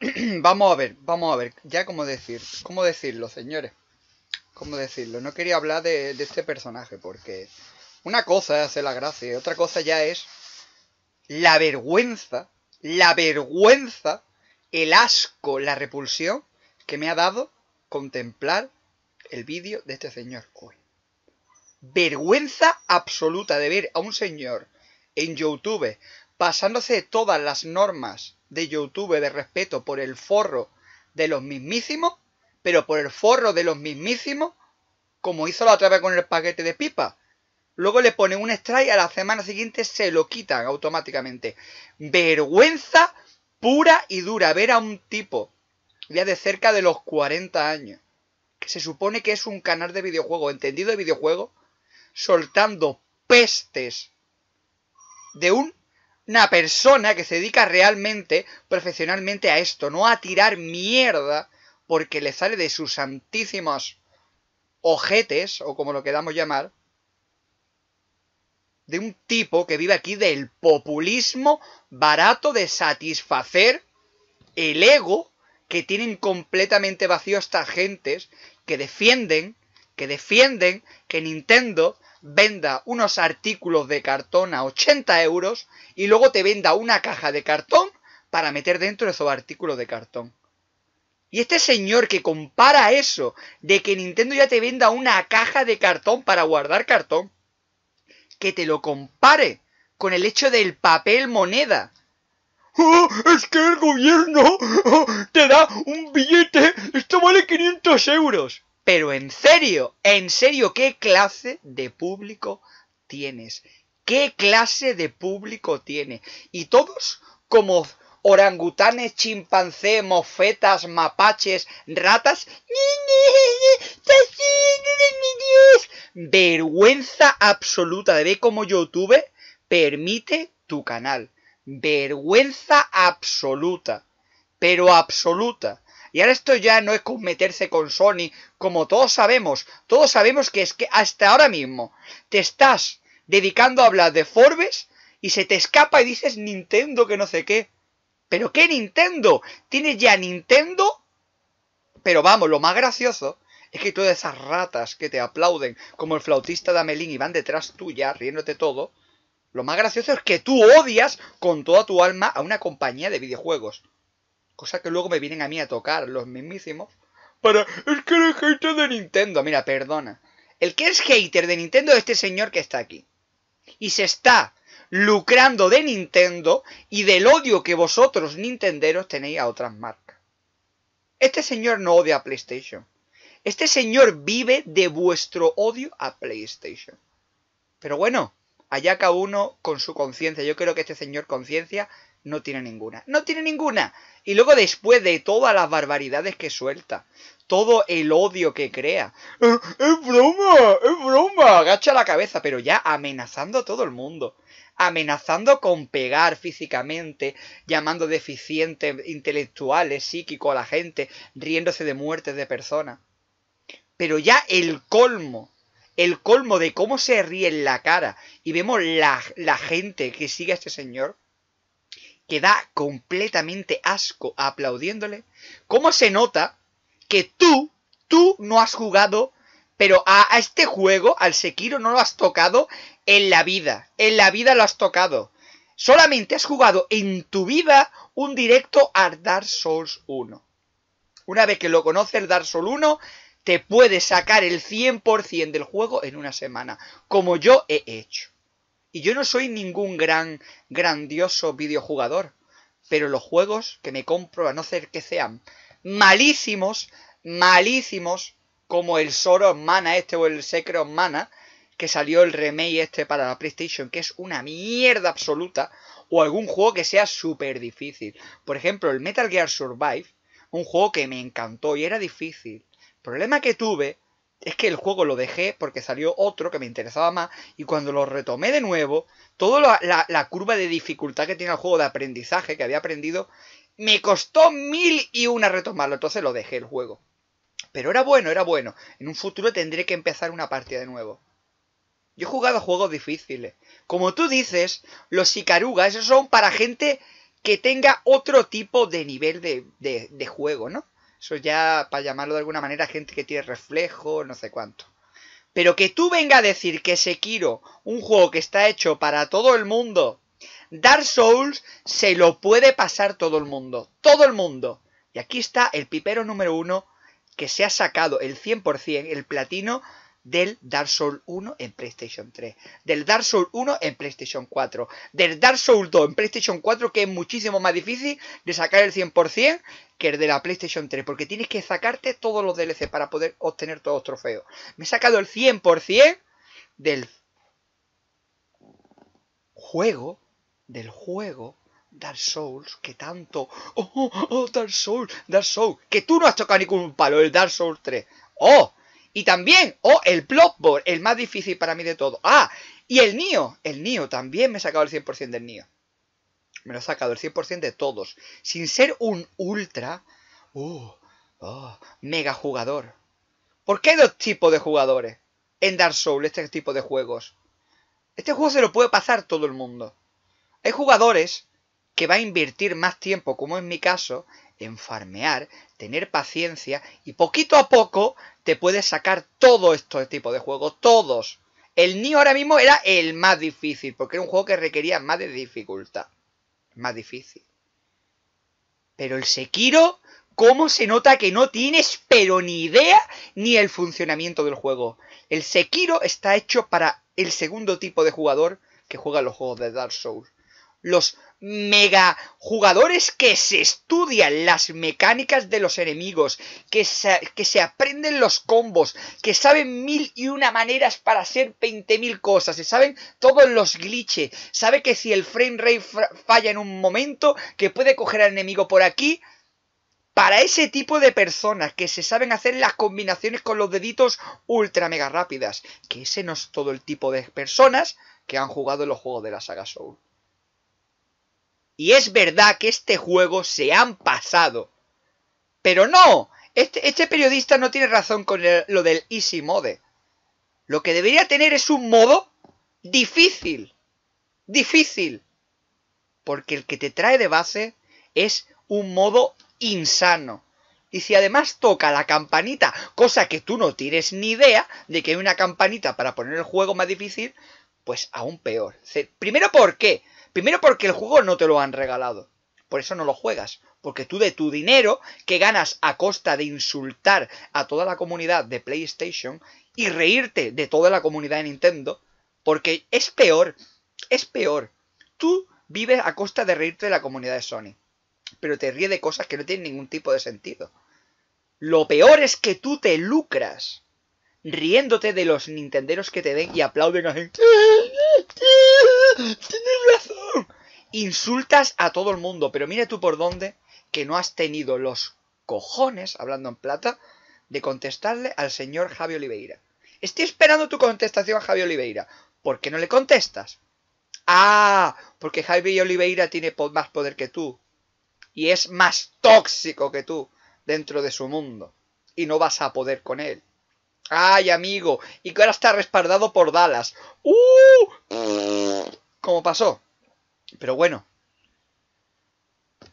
vamos a ver, vamos a ver. Ya como decir, cómo decirlo, señores. Cómo decirlo. No quería hablar de, este personaje porque una cosa es hacer la gracia y otra cosa ya es la vergüenza, la vergüenza, el asco, la repulsión que me ha dado contemplar el vídeo de este señor hoy. Vergüenza absoluta de ver a un señor en YouTube pasándose todas las normas de YouTube de respeto por el forro de los mismísimos, pero por el forro de los mismísimos, como hizo la otra vez con el paquete de pipa. Luego le ponen un strike, a la semana siguiente se lo quitan automáticamente. Vergüenza pura y dura ver a un tipo ya de cerca de los 40 años, que se supone que es un canal de videojuego, entendido de videojuego, soltando pestes de un una persona que se dedica realmente, profesionalmente a esto, no a tirar mierda porque le sale de sus santísimos ojetes, o como lo queramos llamar, de un tipo que vive aquí del populismo barato de satisfacer el ego que tienen completamente vacío estas gentes que defienden, que defienden que Nintendo venda unos artículos de cartón a 80 euros y luego te venda una caja de cartón para meter dentro esos artículos de cartón. Y este señor que compara eso de que Nintendo ya te venda una caja de cartón para guardar cartón, que te lo compare con el hecho del papel moneda. ¡Oh, es que el gobierno oh, te da un billete, esto vale 500 euros. Pero en serio, en serio, ¿qué clase de público tienes? ¿Qué clase de público tiene? Y todos como orangutanes, chimpancés, mofetas, mapaches, ratas. Vergüenza absoluta de ver cómo YouTube permite tu canal. Vergüenza absoluta. Pero absoluta. Y ahora esto ya no es con meterse con Sony, como todos sabemos. Todos sabemos que es que hasta ahora mismo te estás dedicando a hablar de Forbes y se te escapa y dices Nintendo que no sé qué. ¿Pero qué Nintendo? Tienes ya Nintendo. Pero vamos, lo más gracioso es que todas esas ratas que te aplauden, como el flautista de Amelín, y van detrás tuya, riéndote todo. Lo más gracioso es que tú odias con toda tu alma a una compañía de videojuegos. Cosa que luego me vienen a mí a tocar los mismísimos. Para. el que es hater de Nintendo. Mira, perdona. El que es hater de Nintendo es este señor que está aquí. Y se está lucrando de Nintendo y del odio que vosotros, nintenderos, tenéis a otras marcas. Este señor no odia a PlayStation. Este señor vive de vuestro odio a PlayStation. Pero bueno, allá cada uno con su conciencia. Yo creo que este señor conciencia no tiene ninguna. No tiene ninguna. Y luego después de todas las barbaridades que suelta, todo el odio que crea. Eh, ¡Es, broma! ¡Es broma! Agacha la cabeza, pero ya amenazando a todo el mundo. Amenazando con pegar físicamente, llamando deficientes intelectuales, psíquicos a la gente, riéndose de muertes de personas. Pero ya el colmo el colmo de cómo se ríe en la cara y vemos la, la, gente que sigue a este señor, que completamente asco aplaudiéndole, ¿cómo se nota que tú, tú no has jugado, pero a, este juego, al Sekiro, no lo has tocado en la vida? En la vida lo has tocado. Solamente has jugado en tu vida un directo a Dark Souls 1. Una vez que lo conoces el Dark Souls 1, te puedes sacar el 100% del juego en una semana, como yo he hecho. Y yo no soy ningún gran, grandioso videojugador, pero los juegos que me compro, a no ser que sean malísimos, malísimos, como el Soros Mana este o el Secret Mana, que salió el remake este para la PlayStation, que es una mierda absoluta, o algún juego que sea súper difícil. Por ejemplo, el Metal Gear Survive, un juego que me encantó y era difícil. problema que tuve es que el juego lo dejé porque salió otro que me interesaba más y cuando lo retomé de nuevo, toda la, curva de dificultad que tiene el juego de aprendizaje que había aprendido, me costó mil y una retomarlo, entonces lo dejé el juego. Pero era bueno, era bueno. En un futuro tendré que empezar una partida de nuevo. Yo he jugado juegos difíciles. Como tú dices, los sicarugas, son para gente que tenga otro tipo de nivel de, de juego, ¿no? Eso ya, para llamarlo de alguna manera, gente que tiene reflejo, no sé cuánto. Pero que tú venga a decir que Sekiro, un juego que está hecho para todo el mundo, Dark Souls se lo puede pasar todo el mundo. Todo el mundo. Y aquí está el pipero número uno que se ha sacado el 100%, el platino del Dark Souls 1 en PlayStation 3, del Dark Souls 1 en PlayStation 4, del Dark Souls 2 en PlayStation 4 que es muchísimo más difícil de sacar el 100% que el de la PlayStation 3, porque tienes que sacarte todos los DLC para poder obtener todos los trofeos. Me he sacado el 100% del juego, del juego Dark Souls, que tanto, oh, oh, oh, Dark Souls, Dark Souls, que tú no has tocado ni un palo, el Dark Souls 3. ¡Oh! Y también, oh, el blockboard, el más difícil para mí de todo. Ah, y el Nio, el Nio, también me he sacado el 100% del Nio. Me lo he sacado el 100% de todos. Sin ser un ultra, uh, oh, mega jugador. ¿Por qué dos tipos de jugadores en Dark Souls, este tipo de juegos? Este juego se lo puede pasar todo el mundo. Hay jugadores que va a invertir más tiempo, como en mi caso, en farmear, tener paciencia y poquito a poco te puedes sacar todo este tipo de juegos, todos. El Nioh ahora mismo era el más difícil, porque era un juego que requería más de dificultad. Más difícil. Pero el Sekiro, ¿cómo se nota que no tienes pero ni idea ni el funcionamiento del juego? El Sekiro está hecho para el segundo tipo de jugador que juega los juegos de Dark Souls. Los mega jugadores que se estudian las mecánicas de los enemigos, que se, que se aprenden los combos, que saben mil y una maneras para hacer 20.000 cosas, se saben todos los glitches, sabe que si el frame rate falla en un momento, que puede coger al enemigo por aquí, para ese tipo de personas que se saben hacer las combinaciones con los deditos ultra mega rápidas, que ese no es todo el tipo de personas que han jugado los juegos de la saga Soul. Y es verdad que este juego se han pasado. Pero no, este, este periodista no tiene razón con lo del easy mode. Lo que debería tener es un modo difícil. Difícil. Porque el que te trae de base es un modo insano. Y si además toca la campanita, cosa que tú no tienes ni idea de que hay una campanita para poner el juego más difícil, pues aún peor. Primero, ¿por qué? Primero porque el juego no te lo han regalado. Por eso no lo juegas. Porque tú de tu dinero, que ganas a costa de insultar a toda la comunidad de PlayStation y reírte de toda la comunidad de Nintendo, porque es peor, es peor. Tú vives a costa de reírte de la comunidad de Sony. Pero te ríe de cosas que no tienen ningún tipo de sentido. Lo peor es que tú te lucras riéndote de los nintenderos que te ven y aplauden a gente. ¡Tienes razón! Insultas a todo el mundo, pero mire tú por dónde que no has tenido los cojones, hablando en plata, de contestarle al señor Javi Oliveira. Estoy esperando tu contestación a Javi Oliveira. ¿Por qué no le contestas? Ah, porque Javi Oliveira tiene más poder que tú. Y es más tóxico que tú dentro de su mundo. Y no vas a poder con él. Ay, amigo. Y que ahora está respaldado por Dallas. ¡Uh! como pasó. Pero bueno.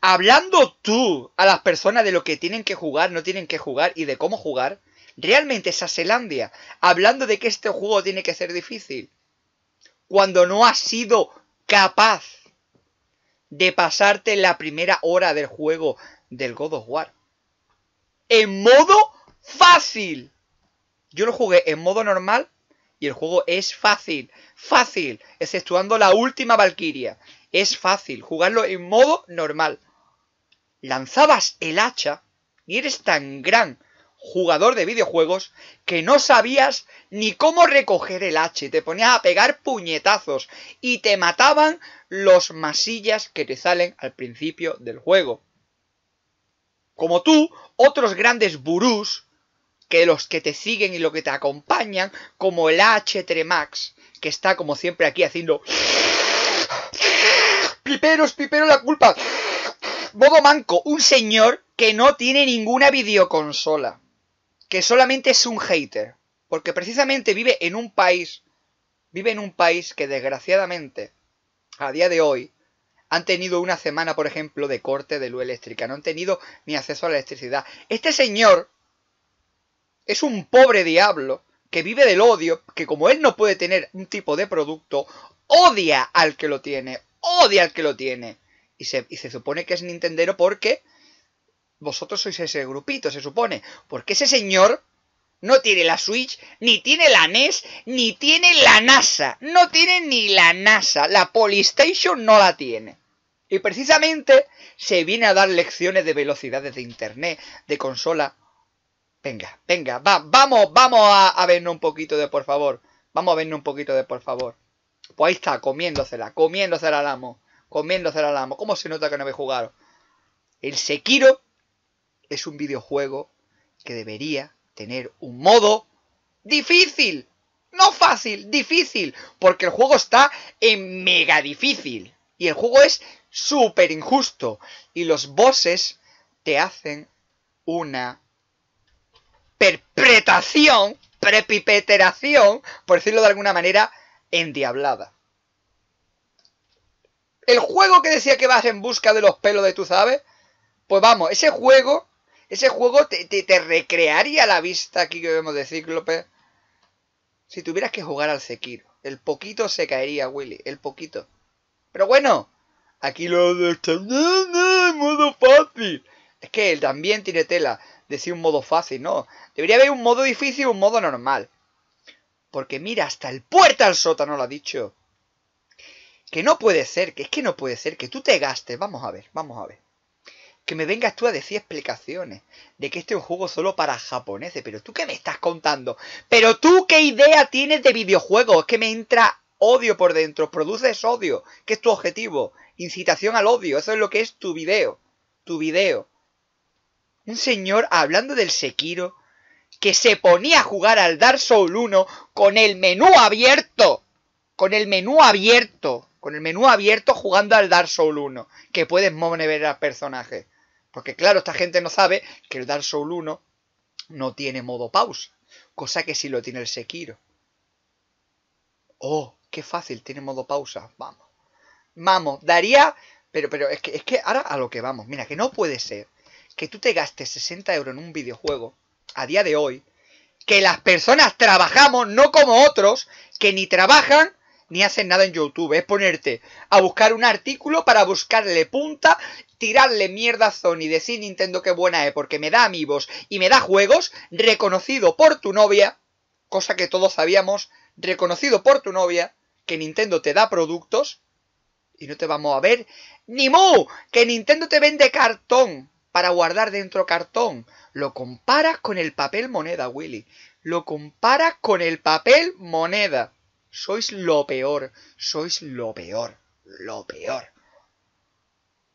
Hablando tú a las personas de lo que tienen que jugar, no tienen que jugar y de cómo jugar, realmente esa hablando de que este juego tiene que ser difícil, cuando no has sido capaz de pasarte la primera hora del juego del God of War. En modo fácil. Yo lo jugué en modo normal y el juego es fácil, fácil, exceptuando la última Valkyria. Es fácil jugarlo en modo normal. Lanzabas el hacha y eres tan gran jugador de videojuegos que no sabías ni cómo recoger el hacha. Te ponías a pegar puñetazos y te mataban los masillas que te salen al principio del juego. Como tú, otros grandes burús que los que te siguen y los que te acompañan, como el H3 Max, que está como siempre aquí haciendo... Piperos, pipero la culpa. Bobo Manco, un señor que no tiene ninguna videoconsola, que solamente es un hater, porque precisamente vive en un país, vive en un país que desgraciadamente, a día de hoy, han tenido una semana, por ejemplo, de corte de luz eléctrica, no han tenido ni acceso a la electricidad. Este señor es un pobre diablo que vive del odio, que como él no puede tener un tipo de producto, odia al que lo tiene, odia al que lo tiene. Y se, supone que es Nintendero porque vosotros sois ese grupito, se supone. Porque ese señor no tiene la Switch, ni tiene la NES, ni tiene la NASA. No tiene ni la NASA. La Polystation no la tiene. Y precisamente se viene a dar lecciones de velocidades de internet, de consola Venga, venga, vamos, vamos a, a vernos un poquito de por favor. Vamos a vernos un poquito de por favor. Pues ahí está, comiéndosela, comiéndosela al amo. Comiéndosela al amo. ¿Cómo se nota que no habéis jugado? El Sekiro es un videojuego que debería tener un modo difícil. No fácil, difícil. Porque el juego está en mega difícil. Y el juego es súper injusto. Y los bosses te hacen una interpretación, prepipeteración, por decirlo de alguna manera, endiablada. El juego que decía que vas en busca de los pelos de tú sabes, pues vamos, ese juego, ese juego te, te, recrearía la vista aquí que vemos de Cíclope. Si tuvieras que jugar al sequiro... el poquito se caería, Willy, el poquito. Pero bueno, aquí lo de modo fácil. Es que él también tiene tela decir un modo fácil, no. Debería haber un modo difícil y un modo normal. Porque mira, hasta el puerta al sótano lo ha dicho. Que no puede ser, que es que no puede ser, que tú te gastes. Vamos a ver, vamos a ver. Que me vengas tú a decir explicaciones de que este es un juego solo para japoneses. Pero tú qué me estás contando. Pero tú qué idea tienes de videojuegos. Es que me entra odio por dentro. Produces odio, ¿Qué es tu objetivo. Incitación al odio. Eso es lo que es tu video. Tu video. Un señor hablando del Sekiro que se ponía a jugar al Dark Souls 1 con el menú abierto. Con el menú abierto. Con el menú abierto jugando al Dark Souls 1. Que puedes mover a personaje. Porque claro, esta gente no sabe que el Dark Souls 1 no tiene modo pausa. Cosa que sí lo tiene el Sekiro. Oh, qué fácil, tiene modo pausa. Vamos. Vamos, daría... Pero, pero es que, es que ahora a lo que vamos. Mira, que no puede ser que tú te gastes 60 euros en un videojuego, a día de hoy, que las personas trabajamos, no como otros, que ni trabajan ni hacen nada en YouTube. Es ponerte a buscar un artículo para buscarle punta, tirarle mierda a Sony, decir Nintendo que buena es porque me da amigos y me da juegos, reconocido por tu novia, cosa que todos sabíamos, reconocido por tu novia, que Nintendo te da productos y no te vamos a ver ni mu, que Nintendo te vende cartón para guardar dentro cartón. Lo comparas con el papel moneda, Willy. Lo comparas con el papel moneda. Sois lo peor, sois lo peor, lo peor.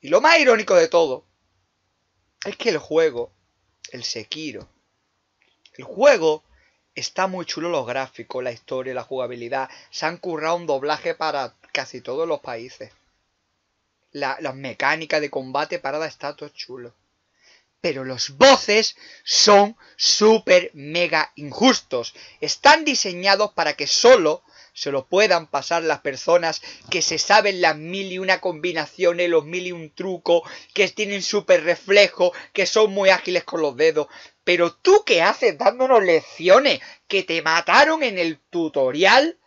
Y lo más irónico de todo es que el juego, el Sekiro, el juego está muy chulo los gráficos, la historia, la jugabilidad. Se han currado un doblaje para casi todos los países. Las mecánicas de combate para está todo chulo pero los voces son súper mega injustos. Están diseñados para que solo se lo puedan pasar las personas que se saben las mil y una combinaciones, los mil y un truco, que tienen súper reflejo, que son muy ágiles con los dedos. Pero tú qué haces dándonos lecciones que te mataron en el tutorial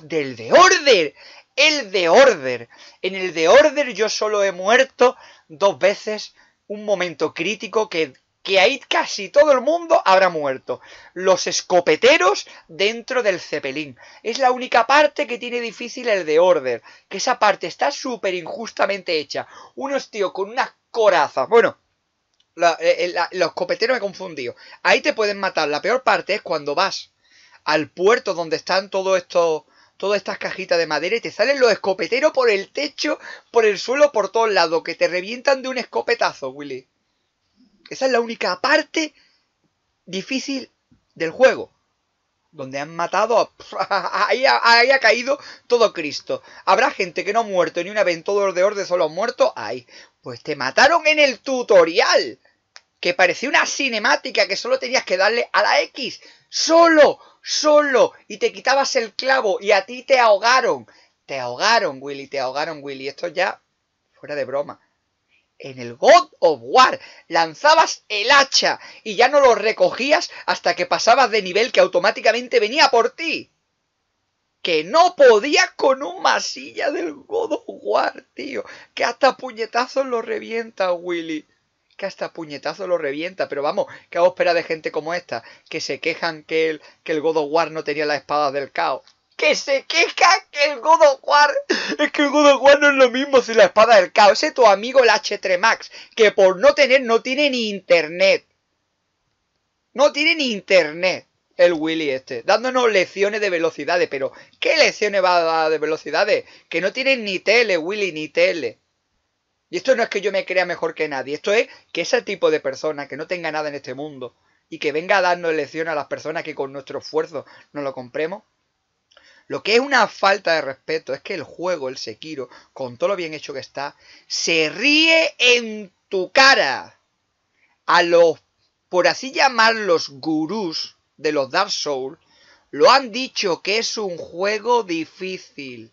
del de Order. El de Order. En el de Order yo solo he muerto dos veces un momento crítico que, que ahí casi todo el mundo habrá muerto. Los escopeteros dentro del cepelín. Es la única parte que tiene difícil el de Order. Que esa parte está súper injustamente hecha. Unos tíos con unas corazas. Bueno, eh, eh, los escopeteros me he confundido. Ahí te pueden matar. La peor parte es cuando vas al puerto donde están todos estos todas estas cajitas de madera y te salen los escopeteros por el techo, por el suelo, por todos lados, que te revientan de un escopetazo, Willy. Esa es la única parte difícil del juego. Donde han matado a... ahí, ha, caído todo Cristo. Habrá gente que no ha muerto ni una vez en todos los de orden solo muerto. ¡Ay! Pues te mataron en el tutorial que parecía una cinemática que solo tenías que darle a la X. Solo, solo. Y te quitabas el clavo y a ti te ahogaron. Te ahogaron, Willy, te ahogaron, Willy. Esto ya, fuera de broma. En el God of War lanzabas el hacha y ya no lo recogías hasta que pasabas de nivel que automáticamente venía por ti. Que no podía con un masilla del God of War, tío. Que hasta puñetazos lo revienta, Willy que hasta puñetazo lo revienta. Pero vamos, ¿qué hago espera de gente como esta? Que se quejan que el, que el God of War no tenía la espada del caos. Que se queja que el God of War. Es que el God of War no es lo mismo sin la espada del caos. Ese es tu amigo el H3 Max. Que por no tener, no tiene ni internet. No tiene ni internet el Willy este, dándonos lecciones de velocidades, pero ¿qué lecciones va a dar de velocidades? Que no tiene ni tele, Willy, ni tele. Y esto no es que yo me crea mejor que nadie, esto es que ese tipo de persona que no tenga nada en este mundo y que venga dando darnos lección a las personas que con nuestro esfuerzo no lo compremos. Lo que es una falta de respeto es que el juego, el Sekiro, con todo lo bien hecho que está, se ríe en tu cara. A los, por así llamar, los gurús de los Dark Souls, lo han dicho que es un juego difícil.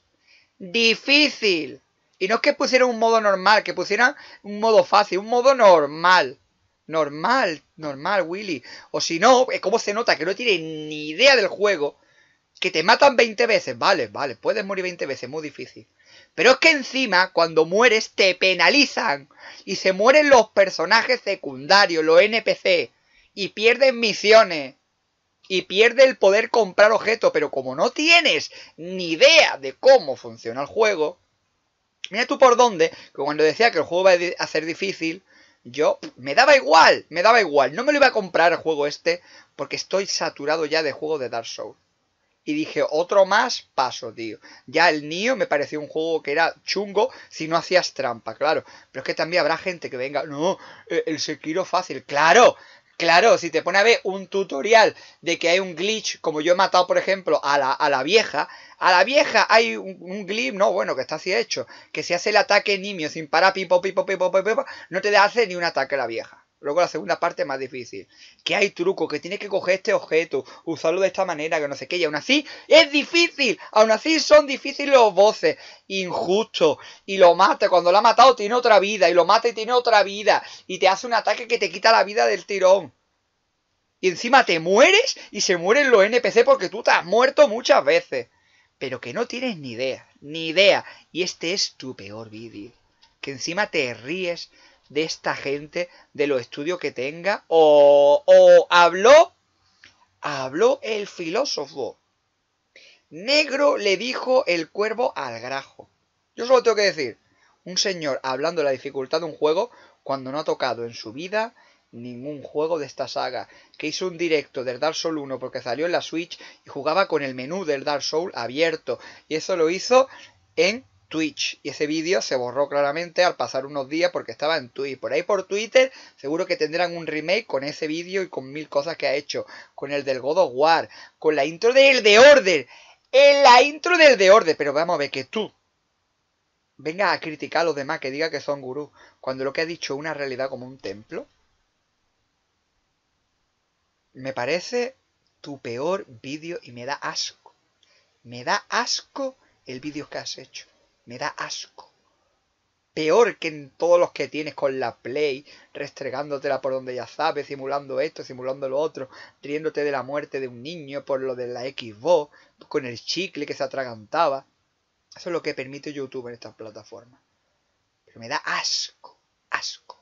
Difícil. Y no es que pusieran un modo normal, que pusieran un modo fácil, un modo normal. Normal, normal, Willy. O si no, eh, ¿cómo se nota que no tiene ni idea del juego? Que te matan 20 veces. Vale, vale, puedes morir 20 veces, muy difícil. Pero es que encima, cuando mueres, te penalizan. Y se mueren los personajes secundarios, los NPC. Y pierden misiones. Y pierde el poder comprar objetos. Pero como no tienes ni idea de cómo funciona el juego, Mira tú por dónde, que cuando decía que el juego va a ser difícil, yo me daba igual, me daba igual. No me lo iba a comprar el juego este porque estoy saturado ya de juego de Dark Souls. Y dije, otro más, paso, tío. Ya el Nio me pareció un juego que era chungo si no hacías trampa, claro. Pero es que también habrá gente que venga, no, eh, el Sekiro fácil, claro. Claro, si te pone a ver un tutorial de que hay un glitch, como yo he matado, por ejemplo, a la, a la vieja, a la vieja hay un, glitch, no, bueno, que está así hecho, que si hace el ataque nimio sin parar, pipo, pipo, pipo, pipo, pipo, no te hace ni un ataque a la vieja. Luego la segunda parte es más difícil. Que hay truco, que tienes que coger este objeto, usarlo de esta manera, que no sé qué. Y aún así es difícil. Aún así son difíciles los voces. Injusto. Y lo mata. Cuando lo ha matado tiene otra vida. Y lo mata y tiene otra vida. Y te hace un ataque que te quita la vida del tirón. Y encima te mueres y se mueren los NPC porque tú te has muerto muchas veces. Pero que no tienes ni idea. Ni idea. Y este es tu peor vídeo. Que encima te ríes de esta gente, de los estudios que tenga, o, o habló, habló el filósofo. Negro le dijo el cuervo al grajo. Yo solo tengo que decir, un señor hablando de la dificultad de un juego cuando no ha tocado en su vida ningún juego de esta saga, que hizo un directo del Dark Souls 1 porque salió en la Switch y jugaba con el menú del Dark Souls abierto, y eso lo hizo en Twitch. Y ese vídeo se borró claramente al pasar unos días porque estaba en Twitch. Por ahí por Twitter seguro que tendrán un remake con ese vídeo y con mil cosas que ha hecho. Con el del God of War, con la intro del de Order. En la intro del de Order. Pero vamos a ver que tú venga a criticar a los demás que diga que son gurús. Cuando lo que ha dicho es una realidad como un templo. Me parece tu peor vídeo y me da asco. Me da asco el vídeo que has hecho. Me da asco. Peor que en todos los que tienes con la Play, restregándotela por donde ya sabes, simulando esto, simulando lo otro, riéndote de la muerte de un niño por lo de la Xbox, con el chicle que se atragantaba. Eso es lo que permite YouTube en estas plataformas. Pero me da asco, asco.